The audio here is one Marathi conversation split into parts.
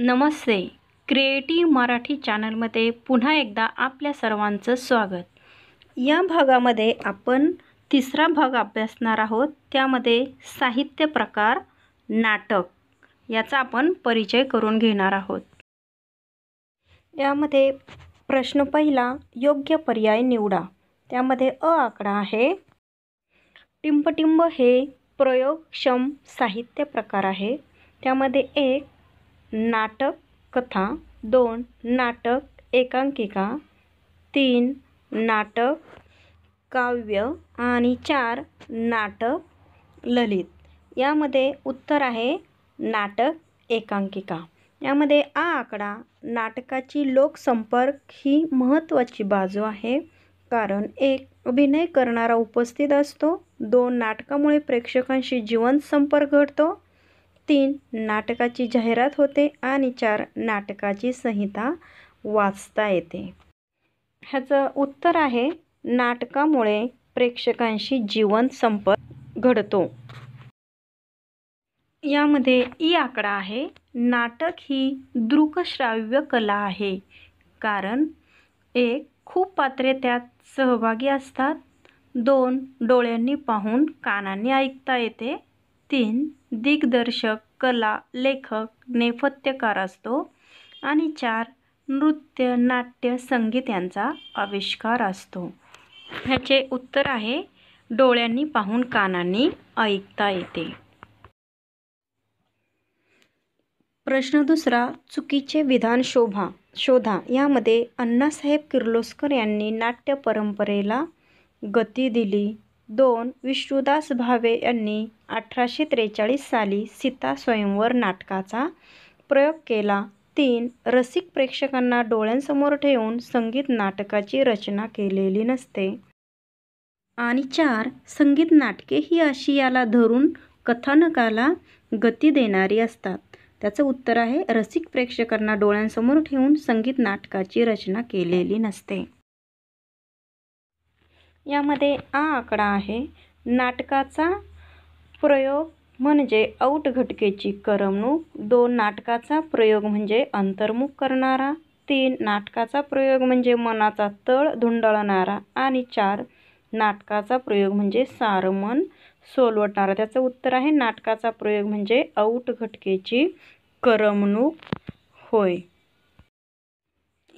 नमस्ते क्रिएटिव्ह मराठी चॅनलमध्ये पुन्हा एकदा आपल्या सर्वांचं स्वागत या भागामध्ये आपण तिसरा भाग अभ्यासणार आहोत त्यामध्ये साहित्य प्रकार नाटक याचा आपण परिचय करून घेणार आहोत यामध्ये प्रश्न पहिला योग्य पर्याय निवडा त्यामध्ये अ आकडा आहे टिंबटिंब हे प्रयोगक्षम साहित्य प्रकार आहे त्यामध्ये एक नाटक कथा दोन नाटक एकांकिका तीन नाटक काव्य आणि चार नाटक ललित यामध्ये उत्तर आहे नाटक एकांकिका यामध्ये आ आकडा नाटकाची लोकसंपर्क ही महत्त्वाची बाजू आहे कारण एक अभिनय करणारा उपस्थित असतो दोन नाटकामुळे प्रेक्षकांशी जीवन संपर्क घडतो तीन नाटकाची जाहिरात होते आणि चार नाटकाची संहिता वाचता येते ह्याचं उत्तर आहे नाटकामुळे प्रेक्षकांशी जीवन संपर्क घडतो यामध्ये ई आकडा आहे नाटक ही दृकश्राव्य कला आहे कारण एक खूप पात्रे त्यात सहभागी असतात दोन डोळ्यांनी पाहून कानांनी ऐकता येते तीन दिग्दर्शक कला लेखक नेपथ्यकार असतो आणि चार नृत्य नाट्य संगीत यांचा आविष्कार असतो ह्याचे उत्तर आहे डोळ्यांनी पाहून कानांनी ऐकता येते प्रश्न दुसरा चुकीचे विधान शोभा शोधा यामध्ये अण्णासाहेब किर्लोस्कर यांनी नाट्य परंपरेला गती दिली दोन विष्णुदास भावे यांनी अठराशे त्रेचाळीस साली सीता स्वयंवर नाटकाचा प्रयोग केला तीन रसिक प्रेक्षकांना डोळ्यांसमोर ठेवून संगीत नाटकाची रचना केलेली नसते आणि चार संगीत नाटके ही आशियाला धरून कथानकाला गती देणारी असतात त्याचं उत्तर आहे रसिक प्रेक्षकांना डोळ्यांसमोर ठेवून संगीत नाटकाची रचना केलेली नसते यामध्ये आ आकडा आहे नाटकाचा प्रयोग म्हणजे औट घटकेची करमणूक दोन नाटकाचा प्रयोग म्हणजे अंतर्मुख करणारा तीन नाटकाचा प्रयोग म्हणजे मनाचा तळ धुंडळणारा आणि चार नाटकाचा प्रयोग म्हणजे सारमन सोलवटणारा त्याचं उत्तर आहे नाटकाचा प्रयोग म्हणजे औट घटकेची करमणूक होय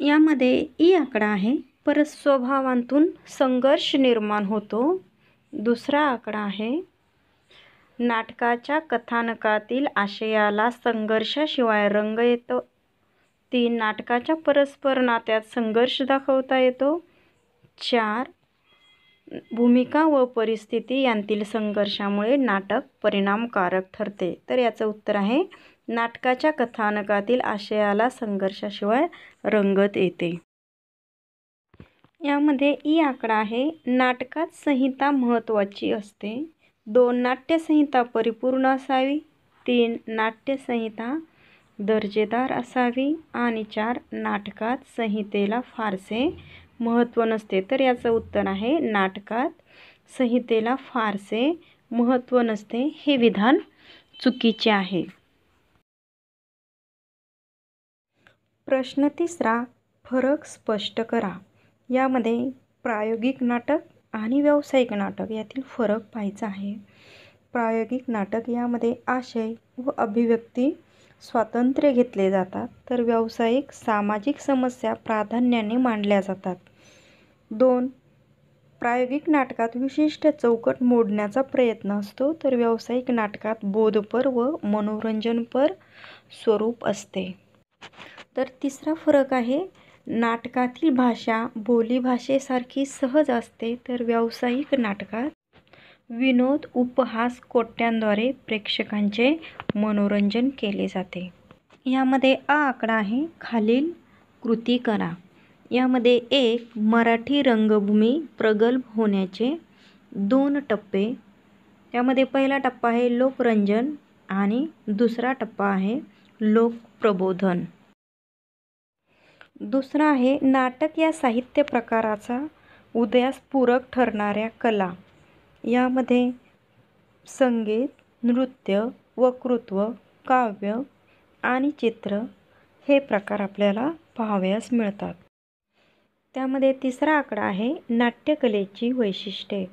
यामध्ये ई आकडा आहे परस्वभावांतून संघर्ष निर्माण होतो दुसरा आकडा आहे नाटकाच्या कथानकातील आशयाला संघर्षाशिवाय रंग येतो तीन नाटकाच्या परस्पर नात्यात संघर्ष दाखवता येतो चार भूमिका व परिस्थिती यांतील संघर्षामुळे नाटक परिणामकारक ठरते तर याचं उत्तर आहे नाटकाच्या कथानकातील आशयाला संघर्षाशिवाय रंगत येते यामध्ये ई आकडा आहे नाटकात संहिता महत्त्वाची असते दोन नाट्यसंहिता परिपूर्ण असावी तीन नाट्यसंहिता दर्जेदार असावी आणि चार नाटकात संहितेला फारसे महत्त्व नसते तर याचं उत्तर आहे नाटकात संहितेला फारसे महत्त्व नसते हे विधान चुकीचे आहे प्रश्न तिसरा फरक स्पष्ट करा यामध्ये प्रायोगिक नाटक आणि व्यावसायिक नाटक यातील फरक पाहायचा आहे प्रायोगिक नाटक यामध्ये आशय व अभिव्यक्ती स्वातंत्र्य घेतले जातात तर व्यावसायिक सामाजिक समस्या प्राधान्याने मांडल्या जातात दोन प्रायोगिक नाटकात विशिष्ट चौकट मोडण्याचा प्रयत्न असतो तर व्यावसायिक नाटकात बोधपर व मनोरंजनपर स्वरूप असते तर तिसरा फरक आहे नाटकातील भाषा बोलीभाषेसारखी सहज असते तर व्यावसायिक नाटकात विनोद उपहास कोट्यांद्वारे प्रेक्षकांचे मनोरंजन केले जाते यामध्ये आ आकडा आहे खालील कृती करा यामध्ये एक मराठी रंगभूमी प्रगल्भ होण्याचे दोन टप्पे यामध्ये पहिला टप्पा आहे लोकरंजन आणि दुसरा टप्पा आहे लोकप्रबोधन दुसरा आहे नाटक या साहित्य प्रकाराचा उदयास पूरक ठरणाऱ्या कला यामध्ये संगीत नृत्य वक्तृत्व काव्य आणि चित्र हे प्रकार आपल्याला पाहावयास मिळतात त्यामध्ये तिसरा आकडा आहे नाट्यकलेची वैशिष्ट्ये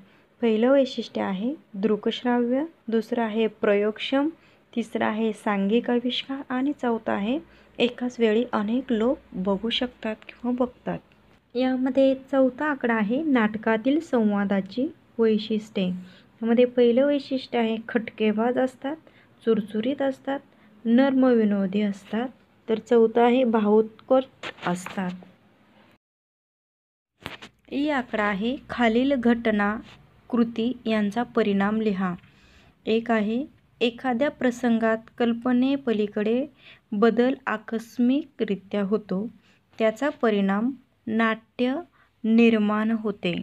पहिलं वैशिष्ट्य आहे दृकश्राव्य दुसरं आहे प्रयोगक्षम तिसरं आहे सांघिक आविष्कार आणि चौथं आहे एकाच वेळी अनेक लोक बघू शकतात किंवा बघतात यामध्ये चौथा आकडा आहे नाटकातील संवादाची वैशिष्ट्ये यामध्ये पहिलं वैशिष्ट्य आहे खटकेबाज असतात चुरचुरीत असतात नर्मविनोदी असतात तर चौथं आहे भावोत्कर असतात ई आकडा आहे खालील घटना कृती यांचा परिणाम लिहा एक आहे एखाद्या प्रसंगात कल्पनेपलीकडे बदल आकस्मिकरित्या होतो त्याचा परिणाम नाट्य निर्माण होते.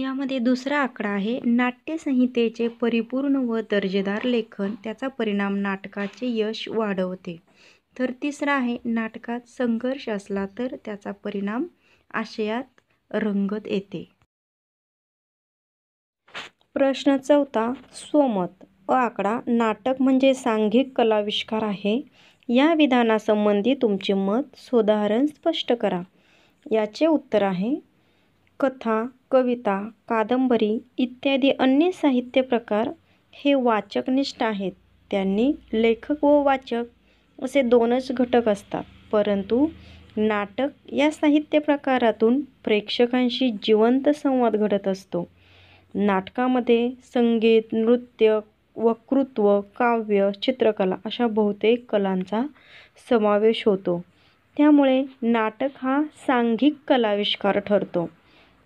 यामध्ये दुसरा आकडा आहे. नाट्यसंहितेचे परिपूर्ण व दर्जेदार लेखन त्याचा परिणाम नाटकाचे यश वाढवते. तर तिसरा आहे नाटकात संघर्ष असला तर त्याचा परिणाम आशयात रंगत येते. प्रश्न चौथा स्वमत अ आकडा नाटक म्हणजे सांघिक कलाविष्कार आहे या विधानासंबंधी तुमचे मत सोदाहरण स्पष्ट करा याचे उत्तर आहे कथा कविता कादंबरी इत्यादी अन्य साहित्य प्रकार हे वाचकनिष्ठ आहेत त्यांनी लेखक व वाचक असे दोनच घटक असतात परंतु नाटक या साहित्य प्रकारातून प्रेक्षकांशी जिवंत संवाद घडत असतो नाटकामध्ये संगीत नृत्य वक्तृत्व काव्य चित्रकला अशा बहुतेक कलांचा समावेश होतो त्यामुळे नाटक हा सांघिक कलाविष्कार ठरतो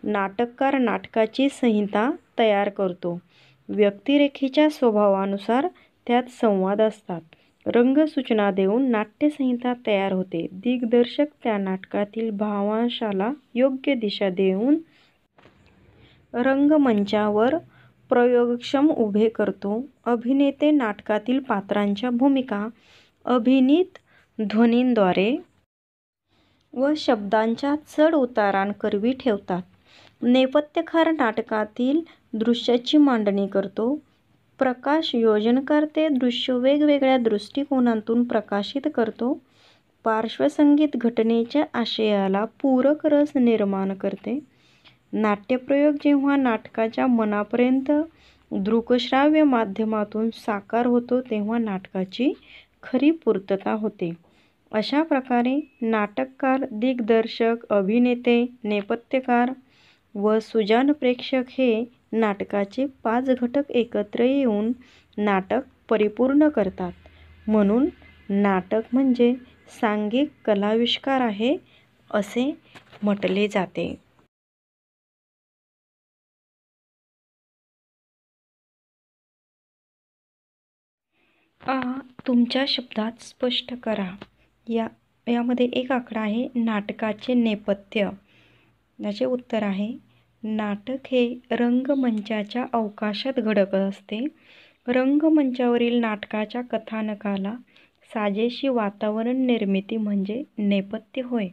नाटककार नाटकाची संहिता तयार करतो व्यक्तिरेखेच्या स्वभावानुसार त्यात संवाद असतात रंगसूचना देऊन नाट्यसंहिता तयार होते दिग्दर्शक त्या नाटकातील भावांशाला योग्य दिशा देऊन रंगमंचावर प्रयोगक्षम उभे करतो अभिनेते नाटकातील पात्रांच्या भूमिका अभिनीत ध्वनींद्वारे व शब्दांच्या चढउतारांकरवी ठेवतात. नेपथ्यकार नाटकातील दृश्याची मांडणी करतो. प्रकाश योजनकार करते दृश्य वेगवेगळ्या दृष्टिकोनातून प्रकाशित करतो. पार्श्वसंगीत घटनेच्या आशयाला पूरक रस निर्माण करते. नाट्यप्रयोग जेव्हा नाटकाच्या मनापर्यंत दृकश्राव्य माध्यमातून साकार होतो तेव्हा नाटकाची खरी पूर्तता होते अशा प्रकारे नाटककार दिग्दर्शक अभिनेते नेपथ्यकार व सुजान प्रेक्षक हे नाटकाचे पाच घटक एकत्र येऊन नाटक परिपूर्ण करतात म्हणून नाटक म्हणजे सांघिक कलाविष्कार आहे असे म्हटले जाते आ तुमच्या शब्दात स्पष्ट करा या यामध्ये एक आकडा आहे नाटकाचे नेपथ्य याचे उत्तर आहे नाटक हे रंगमंचाच्या अवकाशात घडत असते रंगमंचावरील नाटकाच्या कथानकाला साजेशी वातावरण निर्मिती म्हणजे नेपथ्य होय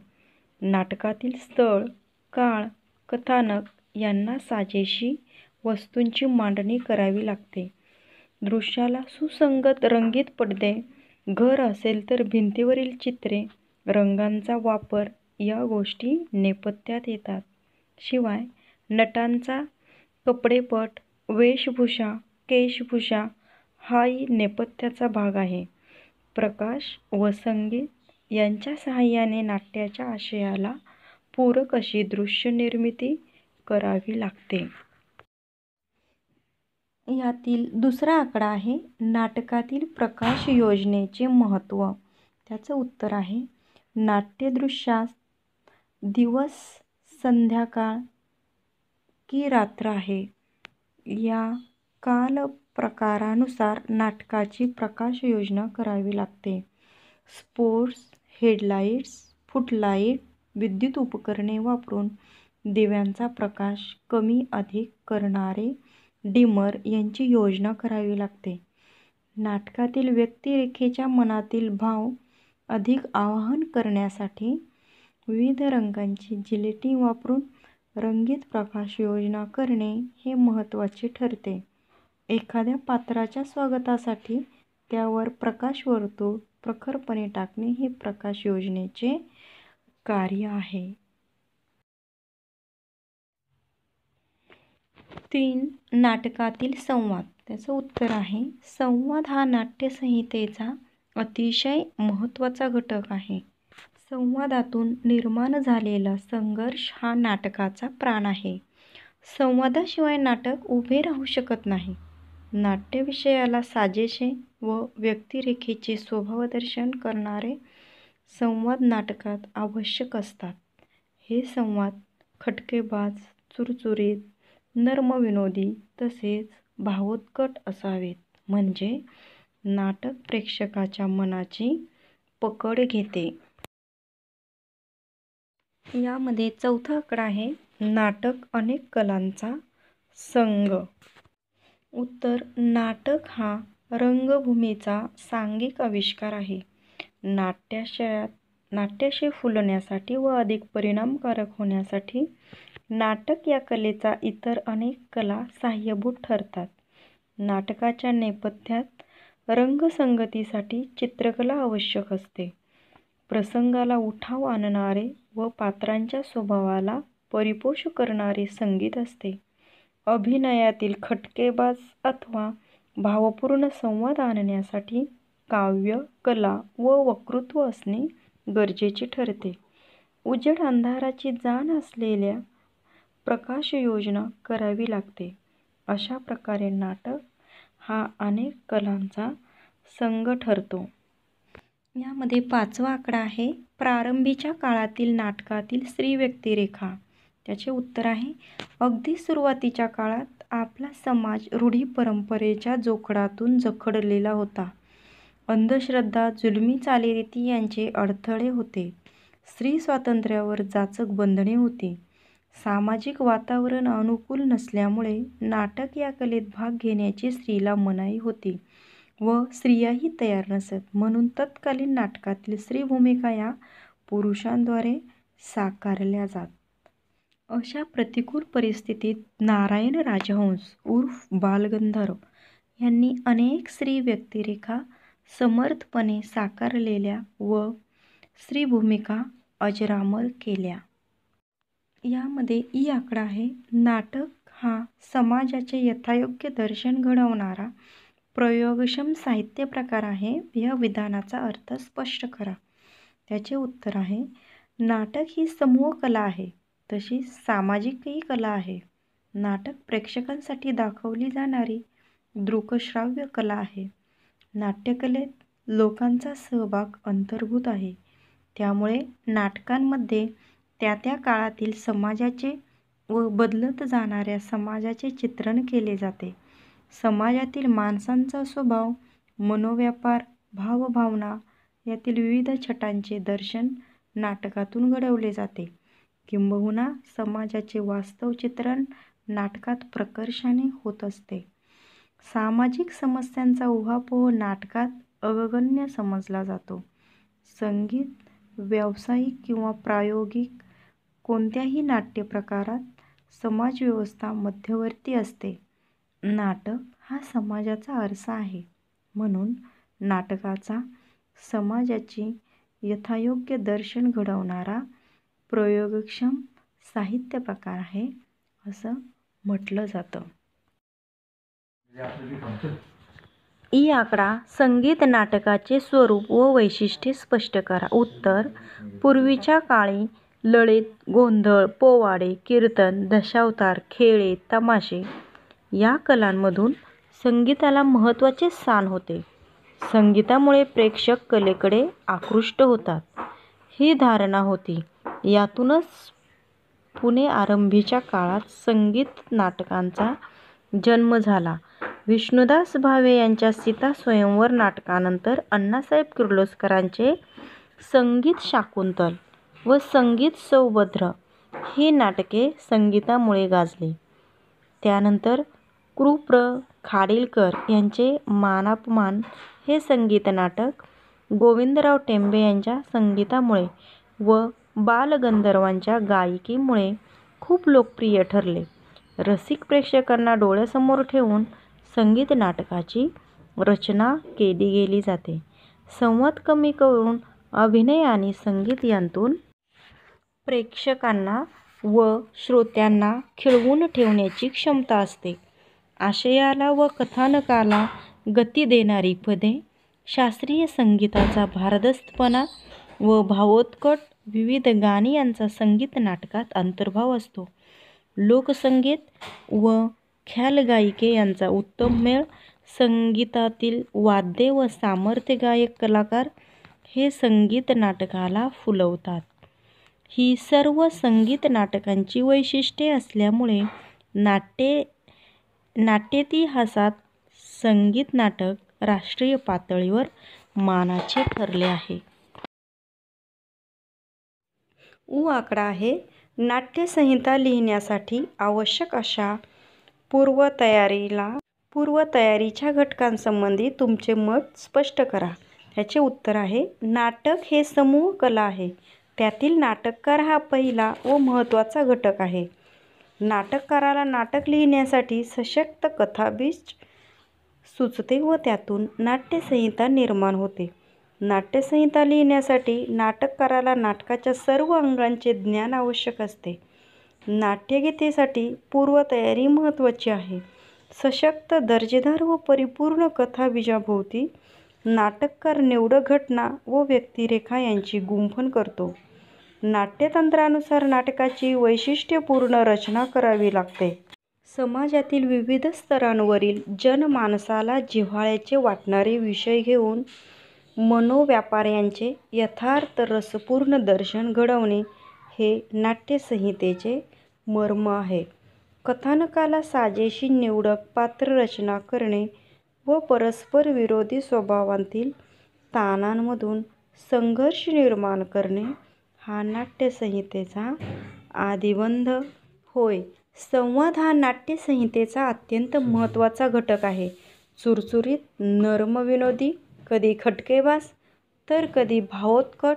नाटकातील स्थळ काळ कथानक यांना साजेशी वस्तूंची मांडणी करावी लागते दृश्याला सुसंगत रंगीत पडदे घर असेल तर भिंतीवरील चित्रे रंगांचा वापर या गोष्टी नेपथ्यात येतात शिवाय नटांचा कपडेपट वेशभूषा केशभूषा हाही नेपथ्याचा भाग आहे प्रकाश व संगीत यांच्या सहाय्याने नाट्याच्या आशयाला पूरक अशी दृश्य निर्मिती करावी लागते यातील दुसरा आकडा आहे नाटकातील प्रकाश योजनेचे महत्त्व त्याचं उत्तर आहे नाट्यदृश्यास दिवस संध्याकाळ की रात्र आहे या काल प्रकारानुसार नाटकाची प्रकाश योजना करावी लागते स्पोर्ट्स हेडलाईट्स फुटलाईट विद्युत उपकरणे वापरून दिव्यांचा प्रकाश कमी अधिक करणारे डिमर यांची योजना करावी लागते. नाटकातील व्यक्तिरेखेच्या मनातील भाव अधिक आवाहन करण्यासाठी विविध रंगांची जिलेटी वापरून रंगीत प्रकाश योजना करणे हे महत्त्वाचे ठरते. एखाद्या पात्राच्या स्वागतासाठी त्यावर प्रकाश प्रकाशवर्तुळ प्रखरपणे टाकणे हे प्रकाश योजनेचे कार्य आहे. तीन नाटकातील संवाद त्याचं उत्तर आहे संवाद हा नाट्यसंहितेचा अतिशय महत्त्वाचा घटक आहे संवादातून निर्माण झालेला संघर्ष हा नाटकाचा प्राण आहे संवादाशिवाय नाटक उभे राहू शकत नाही नाट्यविषयाला साजेसे व व्यक्तिरेखेचे स्वभावदर्शन करणारे संवाद नाटकात आवश्यक असतात हे संवाद खटकेबाज चुरचुरीत नर्मविनोदी तसेच भावोत्कट असावेत म्हणजे नाटक प्रेक्षकाच्या मनाची पकड घेते. यामध्ये चौथा आकडा आहे नाटक अनेक कलांचा संघ उत्तर नाटक हा रंगभूमीचा सांघिक आविष्कार आहे. नाट्याशयात नाट्याशय फुलण्यासाठी व अधिक परिणामकारक होण्यासाठी नाटक या कलेचा इतर अनेक कला साह्यभूत ठरतात नाटकाच्या नेपथ्यात रंगसंगतीसाठी चित्रकला आवश्यक असते प्रसंगाला उठाव आणणारे व पात्रांच्या स्वभावाला परिपोष करणारे संगीत असते अभिनयातील खटकेबाज अथवा भावपूर्ण संवाद आणण्यासाठी काव्य कला व वक्तृत्व असणे गरजेचे ठरते उजड अंधाराची जाण असलेल्या प्रकाशयोजना करावी लागते. अशा प्रकारे नाटक हा अनेक कलांचा संघ ठरतो. यामध्ये पाचवा आकडा आहे प्रारंभीच्या काळातील नाटकातील स्त्री व्यक्तिरेखा. त्याचे उत्तर आहे अगदी सुरुवातीच्या काळात आपला समाज रूढी-परंपरेच्या जोखडातून जखडलेला होता. अंधश्रद्धा, जुलमी चालीरीती यांचे अडथळे होते. स्त्री स्वातंत्र्यावर जाचक बंधने होती. सामाजिक वातावरण अनुकूल नसल्यामुळे नाटक या कलेत भाग घेण्याची स्त्रीला मनाई होती व स्त्रियाही तयार नसत म्हणून तत्कालीन नाटकातील स्त्रीभूमिका या पुरुषांद्वारे साकारल्या जात अशा प्रतिकूल परिस्थितीत नारायण राजहंस उर्फ बालगंधर्व यांनी अनेक स्त्री व्यक्तिरेखा समर्थपणे साकारलेल्या व स्त्रीभूमिका अजरामर केल्या यामध्ये ई आकडा आहे नाटक हा समाजाचे यथायोग्य दर्शन घडवणारा प्रयोगक्षम साहित्य प्रकार आहे या विधानाचा अर्थ स्पष्ट करा त्याचे उत्तर आहे नाटक ही समूह कला आहे तशी सामाजिकही कला आहे नाटक प्रेक्षकांसाठी दाखवली जाणारी दृकश्राव्य कला आहे नाट्यकलेत लोकांचा सहभाग अंतर्भूत आहे त्यामुळे नाटकांमध्ये त्या त्या काळातील समाजाचे व बदलत जाणाऱ्या समाजाचे चित्रण केले जाते समाजातील माणसांचा स्वभाव मनोव्यापार भावभावना यातील विविध छटांचे दर्शन नाटकातून घडवले जाते किंबहुना समाजाचे वास्तव चित्रण नाटकात प्रकर्षाने होत असते सामाजिक समस्यांचा उहापोह नाटकात अगण्य समजला जातो संगीत व्यावसायिक किंवा प्रायोगिक कोणत्याही नाट्यप्रकारात समाजव्यवस्था मध्यवर्ती असते. नाटक हा समाजाचा आरसा आहे. म्हणून नाटकाचा समाजाची यथायोग्य दर्शन घडवणारा प्रयोगक्षम साहित्य प्रकार आहे, असं म्हटलं जातं. ई आकडा संगीत नाटकाचे स्वरूप व वैशिष्ट्ये स्पष्ट करा. उत्तर: पूर्वीच्या काळी लळित गोंधळ पोवाडे कीर्तन दशावतार खेळे तमाशे या कलांमधून संगीताला महत्त्वाचे स्थान होते संगीतामुळे प्रेक्षक कलेकडे आकृष्ट होतात ही धारणा होती यातूनच पुणे आरंभीच्या काळात संगीत नाटकांचा जन्म झाला विष्णुदास भावे यांच्या सीता स्वयंवर नाटकानंतर अण्णासाहेब किर्लोस्करांचे संगीत शाकुंतल व संगीत सौभद्र ही नाटके संगीतामुळे गाजली त्यानंतर कृप्र खाडीलकर यांचे मानापमान हे संगीत नाटक गोविंदराव टेंबे यांच्या संगीतामुळे व बालगंधर्वांच्या गायिकेमुळे खूप लोकप्रिय ठरले रसिक प्रेक्षकांना डोळ्यासमोर ठेवून संगीत नाटकाची रचना केली गेली जाते संवाद कमी करून अभिनय आणि संगीत यांतून प्रेक्षकांना व श्रोत्यांना खिळवून ठेवण्याची क्षमता असते. आशयाला व कथानकाला गती देणारी पदे, शास्त्रीय संगीताचा भारदस्तपणा व भावोत्कट विविध गाणी यांचा संगीत नाटकात अंतर्भाव असतो. लोकसंगीत व ख्याल गायिके यांचा उत्तम मेळ, संगीतातील वाद्य व सामर्थ्य गायक कलाकार हे संगीत नाटकाला फुलवतात. ही सर्व संगीत नाटकांची वैशिष्ट्ये असल्यामुळे नाट्ये नाट्यतिहासात संगीत नाटक राष्ट्रीय पातळीवर मानाचे ठरले आहे उ आकडा आहे नाट्यसंहिता लिहिण्यासाठी आवश्यक अशा पूर्वतयारीला पूर्वतयारीच्या घटकांसंबंधी तुमचे मत स्पष्ट करा ह्याचे उत्तर आहे नाटक हे समूह कला आहे त्यातील नाटककार हा पहिला व महत्त्वाचा घटक आहे नाटककाराला नाटक लिहिण्यासाठी सशक्त कथाबीज सुचते व त्यातून नाट्यसंहिता निर्माण होते नाट्यसंहिता लिहिण्यासाठी नाटककाराला नाटकाच्या सर्व अंगांचे ज्ञान आवश्यक असते नाट्यगीतेसाठी पूर्वतयारी महत्त्वाची आहे सशक्त दर्जेदार व परिपूर्ण कथाबीजाभोवती नाटककार निवडक घटना व व्यक्तिरेखा यांची गुंफण करतो नाट्यतंत्रानुसार नाटकाची वैशिष्ट्यपूर्ण रचना करावी लागते समाजातील विविध स्तरांवरील जनमानसाला जिव्हाळ्याचे वाटणारे विषय घेऊन मनोव्यापाऱ्यांचे यथार्थ रसपूर्ण दर्शन घडवणे हे नाट्यसंहितेचे मर्म आहे कथानकाला साजेशी निवडक पात्ररचना करणे व परस्पर विरोधी स्वभावांतील ताणांमधून संघर्ष निर्माण करणे हा नाट्यसंहितेचा आदिबंध होय संवाद हा नाट्यसंहितेचा अत्यंत महत्त्वाचा घटक आहे चुरचुरीत नर्मविनोदी कधी खटकेबाज तर कधी भावोत्कट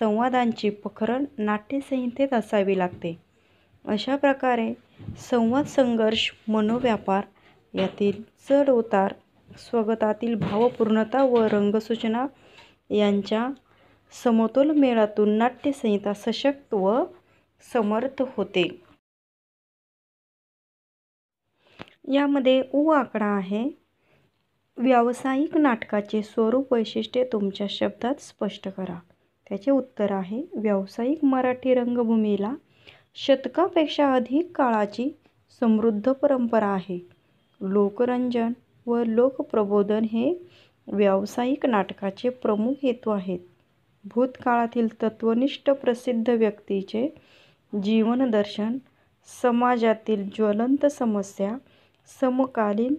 संवादांची पखरण नाट्यसंहितेत असावी लागते अशा प्रकारे संवाद संघर्ष मनोव्यापार यातील चढ उतार स्वगतातील भावपूर्णता व रंगसूचना यांच्या समतोल मेळातून नाट्यसंहिता सशक्त व समर्थ होते यामध्ये ऊ आकडा आहे व्यावसायिक नाटकाचे स्वरूप वैशिष्ट्ये तुमच्या शब्दात स्पष्ट करा त्याचे उत्तर आहे व्यावसायिक मराठी रंगभूमीला शतकापेक्षा अधिक काळाची समृद्ध परंपरा आहे लोकरंजन व लोकप्रबोधन हे व्यावसायिक नाटकाचे प्रमुख हेतू आहेत भूतकाळातील तत्वनिष्ठ प्रसिद्ध व्यक्तीचे जीवनदर्शन समाजातील ज्वलंत समस्या समकालीन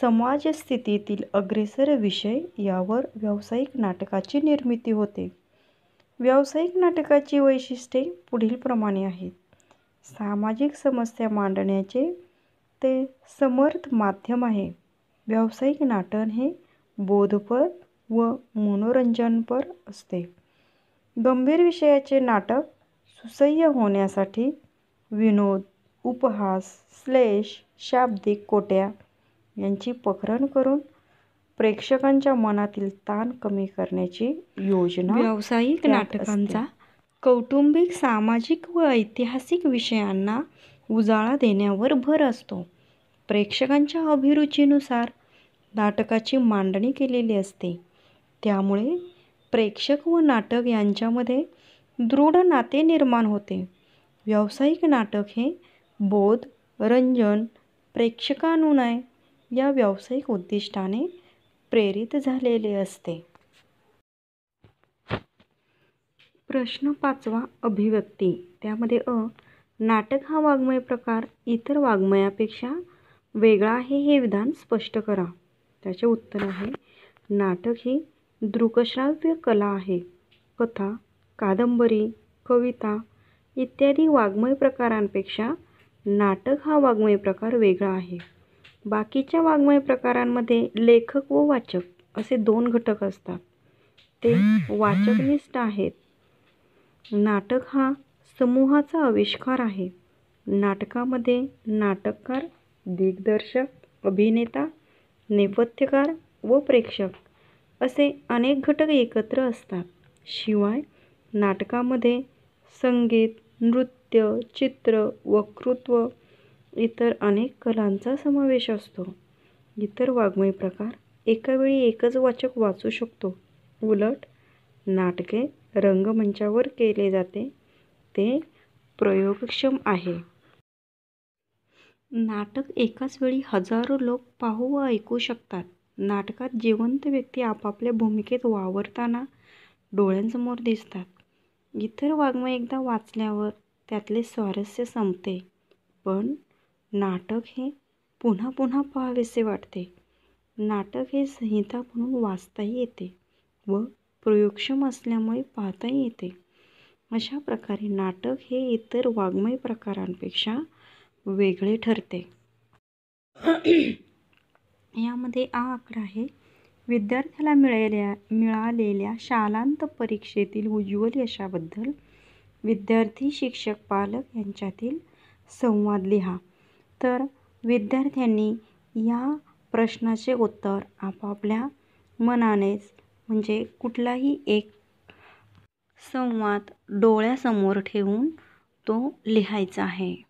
समाजस्थितीतील अग्रेसर विषय यावर व्यावसायिक नाटकाची निर्मिती होते व्यावसायिक नाटकाची वैशिष्ट्ये पुढीलप्रमाणे आहेत सामाजिक समस्या मांडण्याचे ते समर्थ माध्यम आहे व्यावसायिक नाटन हे बोधपर व मनोरंजनपर असते गंभीर विषयाचे नाटक सुसह्य होण्यासाठी विनोद उपहास स्लेश शाब्दिक कोट्या यांची पखरण करून प्रेक्षकांच्या मनातील ताण कमी करण्याची योजना व्यावसायिक नाटकांचा कौटुंबिक सामाजिक व ऐतिहासिक विषयांना उजाळा देण्यावर भर असतो प्रेक्षकांच्या अभिरुचीनुसार नाटकाची मांडणी केलेली असते त्यामुळे प्रेक्षक व नाटक यांच्यामध्ये दृढ नाते निर्माण होते व्यावसायिक नाटक हे बोध रंजन प्रेक्षकानुनय या व्यावसायिक उद्दिष्टाने प्रेरित झालेले असते प्रश्न पाचवा अभिव्यक्ती त्यामध्ये अ नाटक हा वाङ्मय प्रकार इतर वाङ्मयापेक्षा वेगळा आहे हे विधान स्पष्ट करा त्याचे उत्तर आहे नाटक ही दृकश्राव्य कला आहे कथा कादंबरी कविता इत्यादी वाङ्मय प्रकारांपेक्षा नाटक हा वाङ्मय प्रकार वेगळा आहे बाकीच्या वाङ्मय प्रकारांमध्ये लेखक व वाचक असे दोन घटक असतात ते वाचकनिष्ठ आहेत नाटक हा समूहाचा आविष्कार आहे नाटकामध्ये नाटककार दिग्दर्शक अभिनेता नेपथ्यकार व प्रेक्षक असे अनेक घटक एकत्र असतात शिवाय नाटकामध्ये संगीत नृत्य चित्र वक्तृत्व इतर अनेक कलांचा समावेश असतो इतर वाग्मय प्रकार एकावेळी एकच वाचक वाचू शकतो उलट नाटके रंगमंचावर केले जाते ते प्रयोगक्षम आहे नाटक एकाच वेळी हजारो लोक पाहू व ऐकू शकतात. नाटकात जिवंत व्यक्ती आपापल्या भूमिकेत वावरताना डोळ्यांसमोर दिसतात. इतर वाङ्मय एकदा वाचल्यावर त्यातले स्वारस्य संपते. पण नाटक हे पुन्हा पुन्हा पाहावेसे वाटते. नाटक हे संहिता म्हणून वाचताही येते व प्रयोगक्षम असल्यामुळे पाहताही येते. अशा प्रकारे नाटक हे इतर वाङ्मय प्रकारांपेक्षा वेगळे ठरते यामध्ये आ आकडा आहे विद्यार्थ्याला मिळेल्या मिळालेल्या शालांत परीक्षेतील उज्ज्वल यशाबद्दल विद्यार्थी शिक्षक पालक यांच्यातील संवाद लिहा तर विद्यार्थ्यांनी या प्रश्नाचे उत्तर आपापल्या मनानेच म्हणजे कुठलाही एक संवाद डोळ्यासमोर ठेवून तो लिहायचा आहे